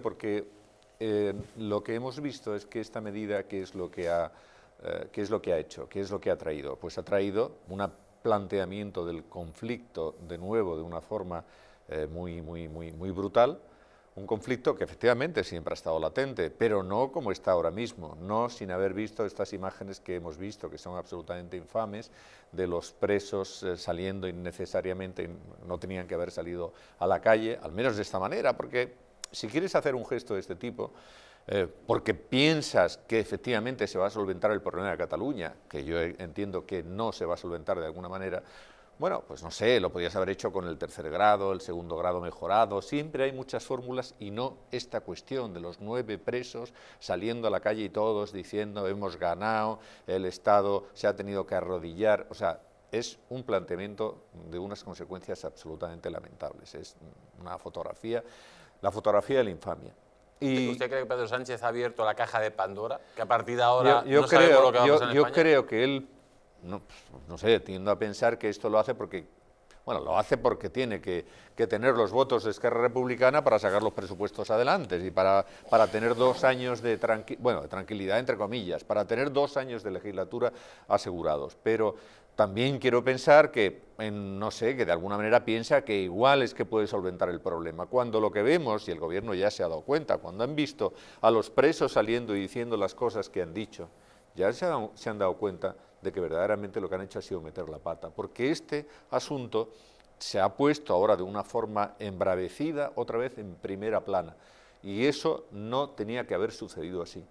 Porque eh, lo que hemos visto es que esta medida, ¿qué es lo que ha, eh, es lo que ha hecho? ¿Qué es lo que ha traído? Pues ha traído un planteamiento del conflicto de nuevo de una forma eh, muy, muy, muy, brutal, un conflicto que efectivamente siempre ha estado latente, pero no como está ahora mismo, no sin haber visto estas imágenes que hemos visto, que son absolutamente infames, de los presos saliendo innecesariamente, no tenían que haber salido a la calle, al menos de esta manera, porque si quieres hacer un gesto de este tipo, eh, porque piensas que efectivamente se va a solventar el problema de Cataluña, que yo entiendo que no se va a solventar de alguna manera, bueno, pues no sé, lo podías haber hecho con el tercer grado, el segundo grado mejorado, siempre hay muchas fórmulas y no esta cuestión de los nueve presos saliendo a la calle y todos diciendo hemos ganado, el Estado se ha tenido que arrodillar, o sea, es un planteamiento de unas consecuencias absolutamente lamentables, es una fotografía la fotografía de la infamia. Y ¿Usted cree que Pedro Sánchez ha abierto la caja de Pandora? Que a partir de ahora yo, creo, que yo, creo que él, no, pues, no, sé, tiendo a pensar que esto lo hace porque... Bueno, lo hace porque tiene que, tener los votos de Esquerra Republicana para sacar los presupuestos adelante y para, para tener dos años de, bueno, de tranquilidad, entre comillas, para tener dos años de legislatura asegurados. Pero también quiero pensar que, no sé, que de alguna manera piensa que igual es que puede solventar el problema. Cuando lo que vemos, y el gobierno ya se ha dado cuenta, cuando han visto a los presos saliendo y diciendo las cosas que han dicho, ya se han dado cuenta de que verdaderamente lo que han hecho ha sido meter la pata, porque este asunto se ha puesto ahora de una forma embravecida, otra vez en primera plana, y eso no tenía que haber sucedido así.